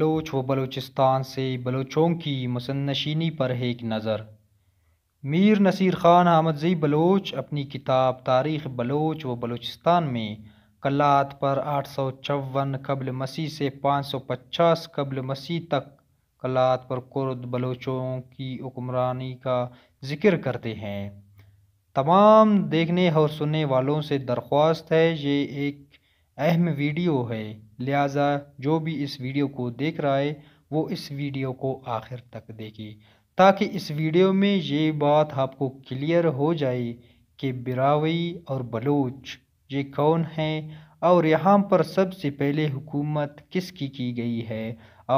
Bloch व बलूचिस्तान से बलोचों की मुसन्नशीनी पर एक नज़र मीर नसीर ख़ान जई बलोच अपनी किताब तारीख़ बलोच व बलूचिस्तान में कलात पर आठ सौ चौवन कबल मसीह से पाँच सौ पचास कबल मसीह तक कलात पर कुर्द बलोचों की हुक्मरानी का जिक्र करते हैं तमाम देखने और सुनने वालों से दरख्वास्त है ये एक अहम वीडियो है लिहाजा जो भी इस वीडियो को देख रहा है वो इस वीडियो को आखिर तक देखे ताकि इस वीडियो में ये बात आपको क्लियर हो जाए कि बरावई और बलोच ये कौन हैं और यहाँ पर सबसे पहले हुकूमत किसकी की गई है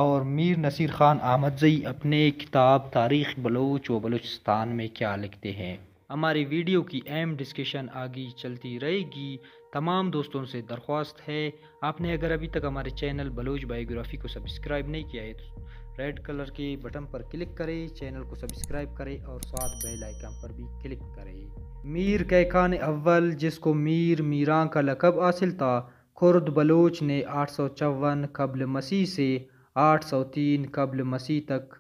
और मीर नसीर ख़ान आमदजई अपने किताब तारीख़ बलोच व बलूचिस्तान में क्या लिखते हैं हमारी वीडियो की अहम डिस्कशन आगे चलती रहेगी तमाम दोस्तों से दरख्वास्त है आपने अगर अभी तक हमारे चैनल बलोच बायोग्राफी को सब्सक्राइब नहीं किया है तो रेड कलर के बटन पर क्लिक करें चैनल को सब्सक्राइब करें और साथ बेल आइकन पर भी क्लिक करें मीर कै खान अव्वल जिसको मीर मीरा का लकब हासिल था खुर्द बलोच ने आठ सौ चौवन कबल मसीह से आठ सौ तीन कबल मसीह तक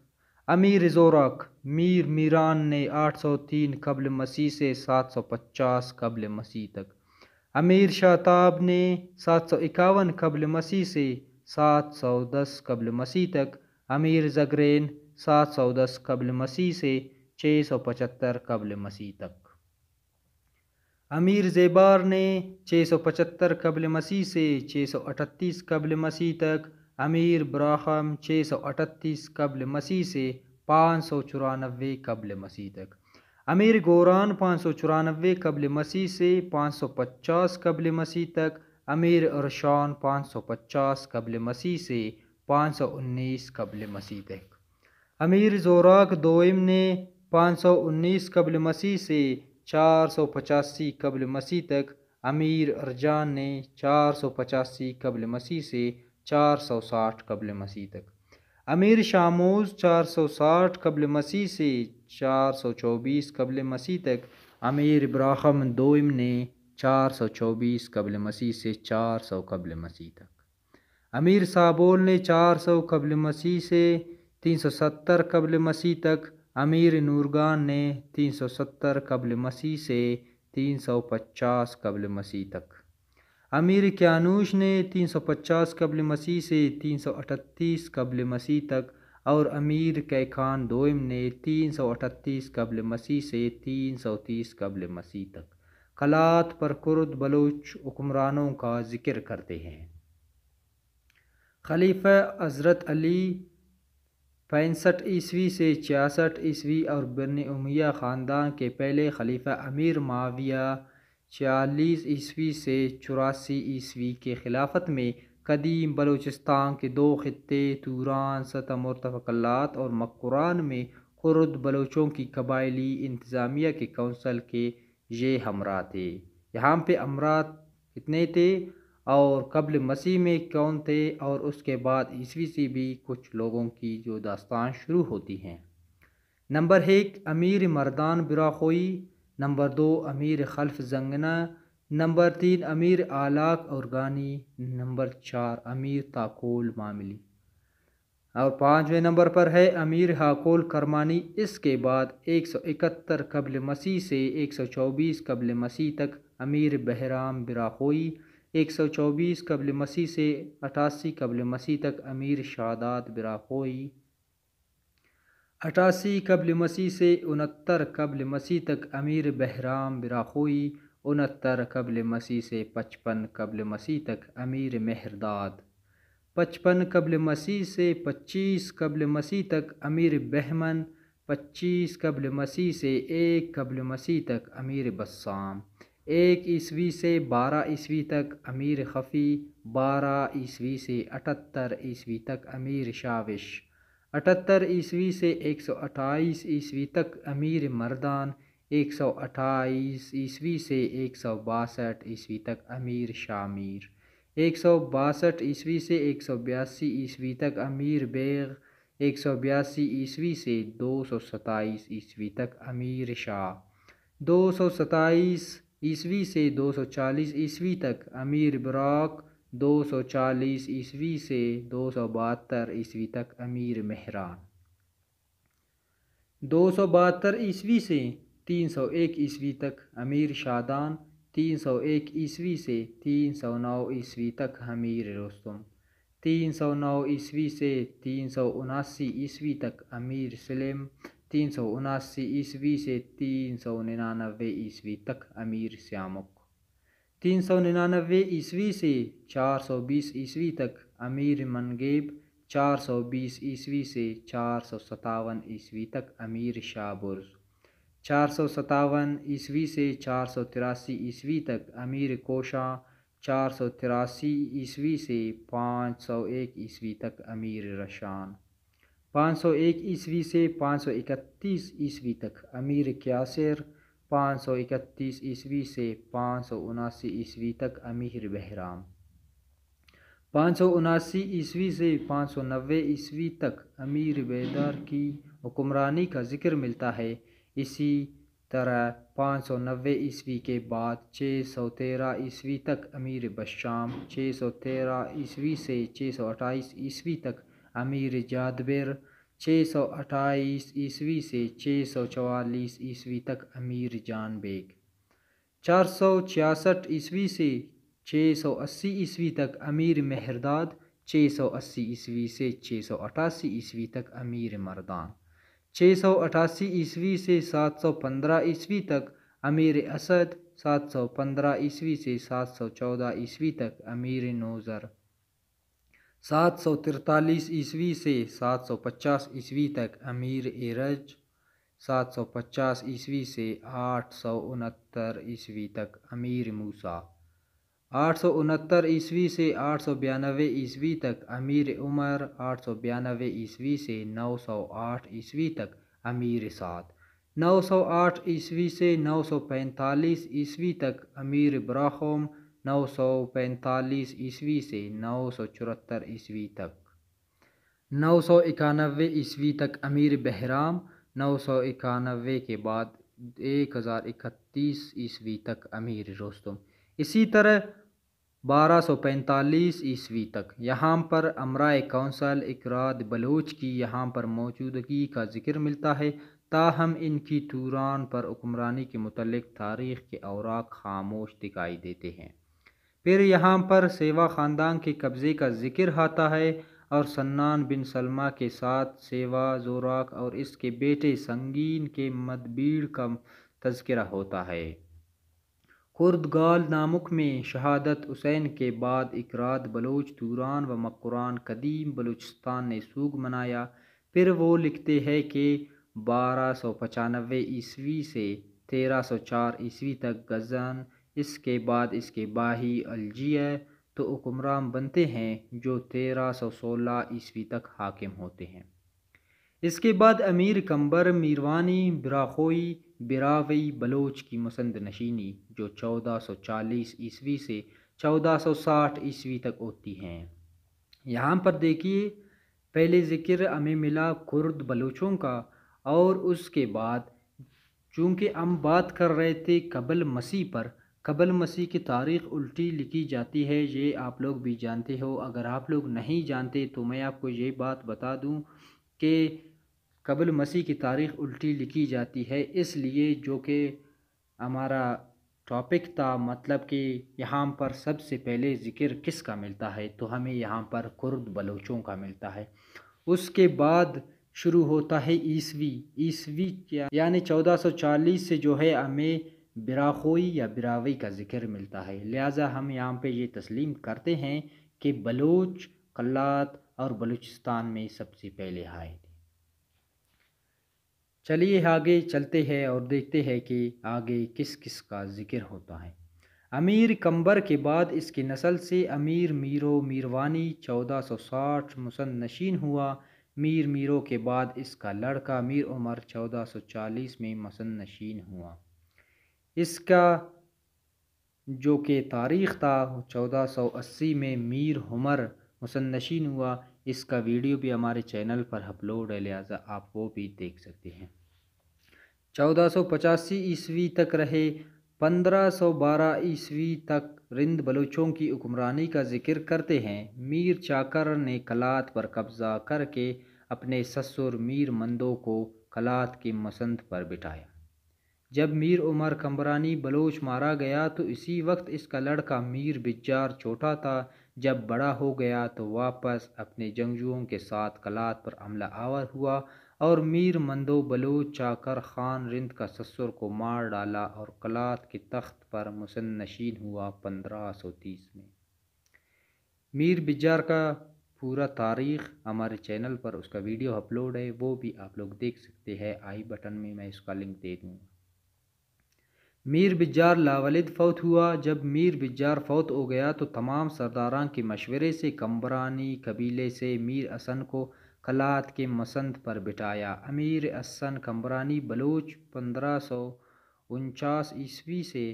अमीर जोरक मीर मीरान ने 803 कबल मसीह से 750 कबल मसीह तक अमीर शाहताब ने सात सौ इक्यावन कबल मसीह से 710 कबल मसीह तक अमीर जगरेन 710 कबल मसीह से 675 कबल मसीह तक अमीर ज़ेबार ने 675 कबल मसीह से 638 कबल मसीह तक अमीर ब्राहम छः सौ अठतीस कबल मसीह से पाँच सौ चौरानबे कबल मसीह तक अमीर गोरान पाँच सौ चौरानबे कबल मसीह से पाँच सौ पचास कबल मसीह तक अमीर अरशान पाँच सौ पचास कबल मसीह से पाँच सौ उन्नीस कबल मसीह तक अमीर जोराक दोम ने पाँच सौ उन्नीस कबल मसीह से चार सौ पचासी कबल मसीह तक अमीर अरजान ने चार सौ पचासी कबल मसीह से चार सौ साठ कबल मसीह तक अमीर शामोज़ चार सौ साठ कबल मसीह से चार सौ चौबीस कबल मसीह तक अमीर इब्राहम दोम ने चार सौ चौबीस कबल मसीह से चार सौ कबल मसीह तक अमीर साबोल ने चार सौ कबल मसीह से तीन सौ सत्तर कबल मसीह तक अमीर नूरगान ने तीन सौ सत्तर कबल मसीह से तीन सौ पचास कबल मसीह तक अमीर क्यानूश ने 350 कबल मसीह से 338 कबल मसीह तक और अमीर कैखान दोम ने 338 कबल मसीह से 330 कबल मसीह तक कलात पर कुर्द बलोच हुक्मरानों का जिक्र करते हैं खलीफा हज़रत अली पैंसठ ईस्वी से छियासठ ईस्वी और बिन उमिया ख़ानदान के पहले खलीफा अमीर माविया छियालीस ईस्वी से चौरासी ईस्वी के खिलाफत में कदीम बलूचिस्तान के दो खत्े तूरान सतम और तफकलात और मकुरान में खुरद बलोचों की कबायली इंतज़ामिया के कौंसल के ये हमरा थे यहाँ पे अमरात कितने थे और कबल मसीह में कौन थे और उसके बाद ईस्वी से भी कुछ लोगों की जो दास्तान शुरू होती हैं नंबर एक अमीर मर्दान बिराखोई नंबर दो अमीर खल्फ जंगना नंबर तीन अमीर आलाक और गानी नंबर चार अमीर ताकोल मामली और पाँचवें नंबर पर है अमीर हाकोल करमानी इसके बाद 171 कबल मसीह से 124 कबल मसीह तक अमीर बहराम बिराखोई 124 कबल मसीह से अठासी कबल मसीह तक अमीर शादात बिराखोई अठासी कबल मसीह से उनहत्तर कबल मसीह तक अमीर बहराम बिराखोई उनहत्तर कबल मसीह से पचपन कबल मसीह तक अमीर मेहरदाद पचपन कबल मसीह से पच्चीस कबल मसीह तक अमीर बहमन पच्चीस कबल मसीह से एक कबल मसीह तक अमीर बस्साम एक ईस्वी से बारह ईस्वी तक अमीर खफ़ी बारह ईस्वी से अठहत्तर ईस्वी तक अमीर शाविश अठहत्तर ईस्वी से एक सौ अट्ठाईस ईस्वी तक अमीर मर्दान एक सौ अट्ठाईस ईस्वी से एक सौ बासठ ईस्वी तक अमीर शामीर एक सौ बासठ ईस्वी से एक सौ बयासी ईस्वी तक अमीर बेग एक सौ बयासी ईस्वी से दो सौ सताईस ईस्वी तक अमीर शाह दो सौ सताईस ईस्वी से दो सौ चालीस ईस्वी तक अमीर बराक 240 ईस्वी से बहत्तर ईस्वी तक अमीर मेहरान बहत्तर ईस्वी से 301 ईस्वी तक अमीर शादान 301 ईस्वी से 309 ईस्वी तक अमीर रोस्तम 309 ईस्वी से तीन सौ उनासी ईस्वी तक अमीर सलेम तीन सौ उनासी ईस्वी से तीन सौ निन्यानवे ईस्वी तक अमीर श्यामक तीन सौ निन्यानवे ईस्वी से चार सौ बीस ईस्वी तक अमीर मनगेब चार सौ बीस ईस्वी से चार सौ सतावन ईस्वी तक अमीर शाहबुर चार सौ सतावन ईस्वी से चार सौ तिरासी ईस्वी तक अमीर कोशा चार सौ तिरासी ईस्वी से पाँच सौ एक ईस्वी तक अमीर रशान पाँच सौ एक ईस्वी से पाँच सौ इकतीस ईस्वी तक अमीर क्यासर 531 ईस्वी से पाँच सौ उनासी ईस्वी तक अमीर बहराम पाँच सौ उनासी ईस्वी से पाँच सौ नबे ईस्वी तक अमीर बेदार की हुक्मरानी का जिक्र मिलता है इसी तरह पाँच सौ नबे ईस्वी के बाद छः सौ तेरह ईस्वी तक अमीर बशाम छः सौ तेरह ईस्वी से छः सौ अट्ठाईस ईस्वी तक अमीर जादबेर छः सौ अट्ठाईस ईस्वी से छः सौ चवालीस ईस्वी तक अमीर जान बेग चार सौ छियासठ ईस्वी से 680 सौ अस्सी ईस्वी तक अमीर मेहरदाद छः सौ अस्सी ईस्वी से छः सौ अठासी ईस्वी तक अमीर मर्दान छः सौ अठासी ईस्वी से सात सौ पंद्रह ईस्वी तक अमीर असद सात सौ पंद्रह ईस्वी से सात सौ चौदह ईस्वी तक अमीर नोज़र सात सौ तिरतालीस ईस्वी से सात सौ पचास ईस्वी तक अमीर एरज सात सौ पचास ईस्वी से आठ सौ उनहत्तर ईस्वी तक अमीर मूसा आठ सौ उनहत्तर ईस्वी से आठ सौ बयानवे ईस्वी तक अमीर उमर आठ सौ बयानवे ईस्वी से नौ सौ आठ ईस्वी तक अमीर सात नौ सौ आठ ईस्वी से नौ सौ पैंतालीस ईस्वी तक अमीर ब्राहम नौ सौ पैंतालीस ईस्वी से नौ सौ चौहत्तर ईस्वी तक नौ सौ इक्यानवे ईस्वी तक अमीर बहराम नौ सौ इक्यानवे के बाद एक हज़ार इकतीस ईस्वी तक अमीर रोस्तम इसी तरह बारह सौ पैंतालीस ईस्वी तक यहाँ पर अमराय कौंसल इकराद बलोच की यहाँ पर मौजूदगी का जिक्र मिलता है ताहम इनकी तूरान पर हुक्मरानी के मतलब तारीख़ के अवराक खामोश दिखाई देते हैं फिर यहाँ पर सेवा ख़ानदान के कब्ज़े का जिक्र आता है और सन्नान बिन सलमा के साथ सेवा जोराक और इसके बेटे संगीन के मदबीड़ का तस्करा होता है खुर्दगाल नामुक में शहादत हुसैन के बाद इकराद बलोच दूरान व मकुरान कदीम बलूचिस्तान ने सूग मनाया फिर वो लिखते हैं कि बारह सौ पचानवे ईस्वी से तेरह सौ चार ईस्वी तक गजन इसके बाद इसके बाही अलजिया तो हुक्मरान बनते हैं जो तेरह सौ सोलह ईस्वी तक हाकिम होते हैं इसके बाद अमीर कंबर मीरवानी बिराखोई बिरावई बलोच की मसंद नशीनी जो 1440 ईस्वी से 1460 ईस्वी तक होती हैं यहाँ पर देखिए पहले ज़िक्र हमें मिला कुर्द बलोचों का और उसके बाद चूँकि हम बात कर रहे थे कबल मसीह पर कबल मसीह की तारीख उल्टी लिखी जाती है ये आप लोग भी जानते हो अगर आप लोग नहीं जानते तो मैं आपको ये बात बता दूं कि कबल मसीह की तारीख उल्टी लिखी जाती है इसलिए जो कि हमारा टॉपिक था मतलब कि यहाँ पर सबसे पहले ज़िक्र किसका मिलता है तो हमें यहाँ पर कुर्द बलोचों का मिलता है उसके बाद शुरू होता है ईसवी ईसवी यानी 1440 से जो है हमें बिराखोई या बिरावई का ज़िक्र मिलता है लिहाजा हम यहाँ पे ये तस्लीम करते हैं कि बलोच कल्लात और बलूचिस्तान में सबसे पहले आए थे चलिए आगे चलते हैं और देखते हैं कि आगे किस किस का ज़िक्र होता है अमीर कंबर के बाद इसकी नस्ल से अमीर मीरो मीरवानी 1460 मुसन नशीन हुआ मीर मीरो के बाद इसका लड़का मीर उमर 1440 में मसन नशीन हुआ इसका जो कि तारीख़ था चौदह सौ अस्सी में मीर हमर मुसन्नशीन हुआ इसका वीडियो भी हमारे चैनल पर अपलोड है लिहाजा आप वो भी देख सकते हैं चौदह सौ पचासी ईस्वी तक रहे पंद्रह सौ बारह ईस्वी तक रिंद बलूचों की हुक्मरानी का जिक्र करते हैं मीर चाकर ने कलात पर कब्ज़ा करके अपने ससुर मीर मंदों को कलात के मसंद पर बिठाया जब मीर उमर कम्बरानी बलोच मारा गया तो इसी वक्त इसका लड़का मीर बिजार छोटा था जब बड़ा हो गया तो वापस अपने जंगजुओं के साथ कलात पर हमला आवर हुआ और मीर मंदो बलोच चाकर खान रिंद का ससुर को मार डाला और कलात के तख्त पर मुसन्नशीन हुआ पंद्रह सौ तीस में मीर बिजार का पूरा तारीख हमारे चैनल पर उसका वीडियो अपलोड है वो भी आप लोग देख सकते हैं आई बटन में मैं इसका लिंक दे दूँगा मीर बिजार लावलिद फौत हुआ जब मीर बिजार फौत हो गया तो तमाम सरदारान के मशवरे से कम्बरानी कबीले से मीर असन को कलात के मसंद पर बिठाया अमीर असन कम्बरानी बलोच पंद्रह सौ उनचास ईस्वी से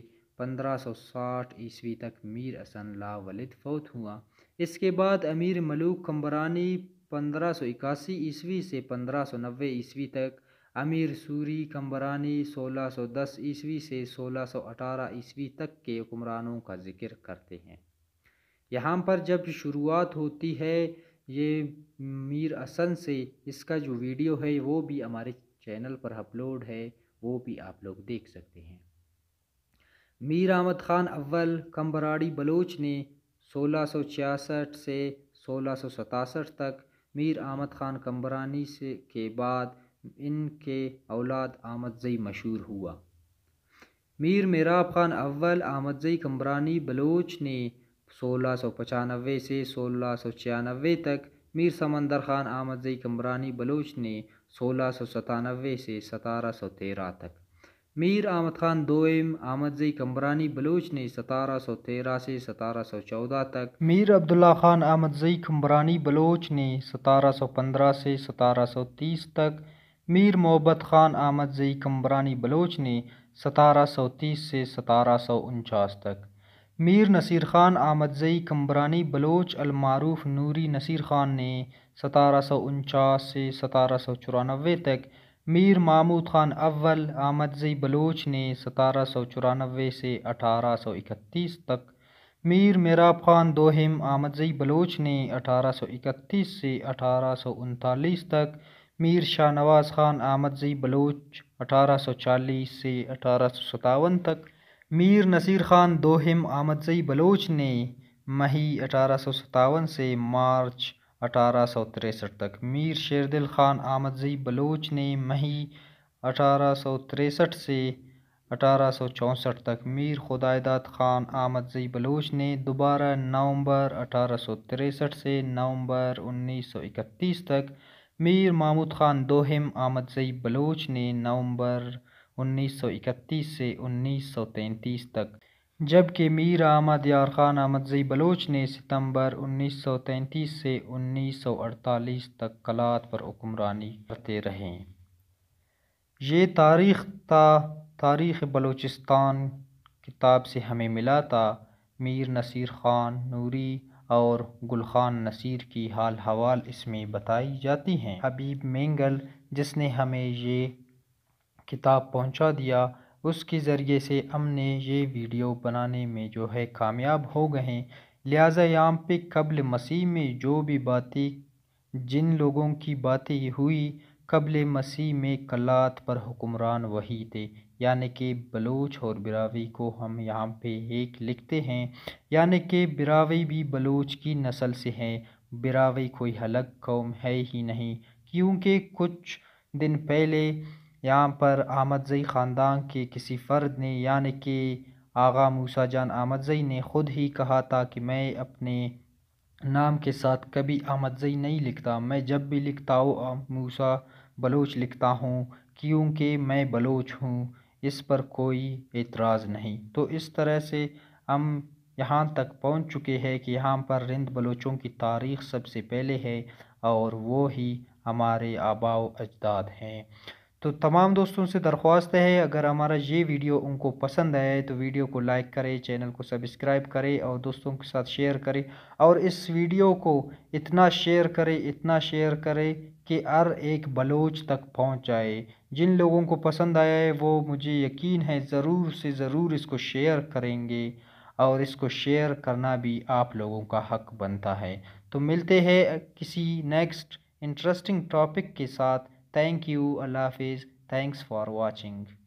पंद्रह सौ साठ ईस्वी तक मीर असन लावलिद फौत हुआ इसके बाद अमीर मलूक कम्बरानी पंद्रह सौ इक्यासी ईस्वी से पंद्रह सौ नब्बे ईस्वी तक अमीर सूरी कम्बरानी 1610 ईस्वी से 1618 ईस्वी तक के हुक्मरानों का जिक्र करते हैं यहाँ पर जब शुरुआत होती है ये मीर असन से इसका जो वीडियो है वो भी हमारे चैनल पर अपलोड है वो भी आप लोग देख सकते हैं मीर अहमद ख़ान अव्वल कम्बराड़ी बलोच ने छियासठ से सोलह तक मीर अहमद ख़ान कम्बरानी से के बाद इनके औलाद आमदजई मशहूर हुआ मीर मेराब ख़ान अव्वल आमदजई कम्बरानी बलोच ने सोलह सौ पचानवे से सोलह सौ छियानवे तक मीर समंदर ख़ान आमदजई कम्बरानी बलोच ने सोलह सौ सतानवे से सतारह सौ तेरह तक मीर आमद खान दोम आमदजई कम्बरानी बलोच ने सतारह सौ तेरह से सतारह सौ चौदह तक मीर अब्दुल्ला ख़ान आमदजई कम्बरानी बलोच ने सतारह सौ पंद्रह से सतारह सौ तीस तक मीर मोहब्बत ख़ान जई कम्बरानी बलोच ने सतारह सौ तीस से सतारह सौ उनचास तक मीर नसीर ख़ान जई कम्बरानी बलोच अलमारूफ नूरी नसीर ख़ान ने सतारह सौ उनचास से सतारह सौ चौरानवे तक मीर महमूद ख़ान अव्वल जई बलोच ने सतारह सौ चौरानवे से अठारह सौ इकतीस तक मीर मेराब ख़ान दोहिम जई बलोच ने अठारह सौ इकतीस से अठारह सौ उनतालीस तक मीर शाह नवाज़ ख़ान आमदजी बलोच अठारह सौ चालीस से अठारह सौ सतावन तक मीर नसीर ख़ान दोहिम जई बलोच ने मही अठारह सौ सतावन से मार्च अठारह सौ तिरसठ तक मीर शेरदिल ख़ान जई बलोच ने मही अठारह सौ तिरसठ से अठारह सौ चौंसठ तक मीर खुदादाद ख़ान जई बलोच ने दोबारा नवंबर अठारह सौ तिरसठ से नवंबर उन्नीस सौ इकतीस तक मीर महमूद ख़ान दोहम जई बलोच ने नवंबर 1931 से 1933 तक जबकि मीर अहमद यार ख़ान जई बलोच ने सितंबर 1933 से 1948 तक कलात पर हुक्मरानी करते रहे ये तारीख था तारीख़ बलूचिस्तान किताब से हमें मिला था मीर नसीर ख़ान नूरी और गुलख़ान नसीर की हाल हवाल इसमें बताई जाती हैं हबीब मेंगल जिसने हमें ये किताब पहुंचा दिया उसके ज़रिए से हमने ये वीडियो बनाने में जो है कामयाब हो गए लिहाजा याम पे कबल मसीह में जो भी बातें जिन लोगों की बातें हुई कबल मसीह में कलात पर हुक्मरान वही थे यानी कि बलूच और बिरावी को हम यहाँ पे एक लिखते हैं यानी कि बिरावी भी बलूच की नस्ल से हैं बिरावी कोई अलग कौम है ही नहीं क्योंकि कुछ दिन पहले यहाँ पर आमदजई ख़ानदान के किसी फ़र्द ने यानी कि आगा मूसा जान आमदजई ने ख़ुद ही कहा था कि मैं अपने नाम के साथ कभी आमदजई नहीं लिखता मैं जब भी लिखता हूँ मूसा बलोच लिखता हूँ क्योंकि मैं बलोच हूँ इस पर कोई एतराज़ नहीं तो इस तरह से हम यहाँ तक पहुँच चुके हैं कि यहाँ पर रिंद बलोचों की तारीख़ सबसे पहले है और वो ही हमारे आबाव अजदाद हैं तो तमाम दोस्तों से दरख्वास्त है अगर हमारा ये वीडियो उनको पसंद आए तो वीडियो को लाइक करें चैनल को सब्सक्राइब करें और दोस्तों के साथ शेयर करें और इस वीडियो को इतना शेयर करें इतना शेयर करें कि हर एक बलोच तक पहुँच जाए जिन लोगों को पसंद आया है वो मुझे यकीन है ज़रूर से ज़रूर इसको शेयर करेंगे और इसको शेयर करना भी आप लोगों का हक बनता है तो मिलते हैं किसी नेक्स्ट इंटरेस्टिंग टॉपिक के साथ थैंक यू अल्लाह हाफिज़ थैंक्स फॉर वॉचिंग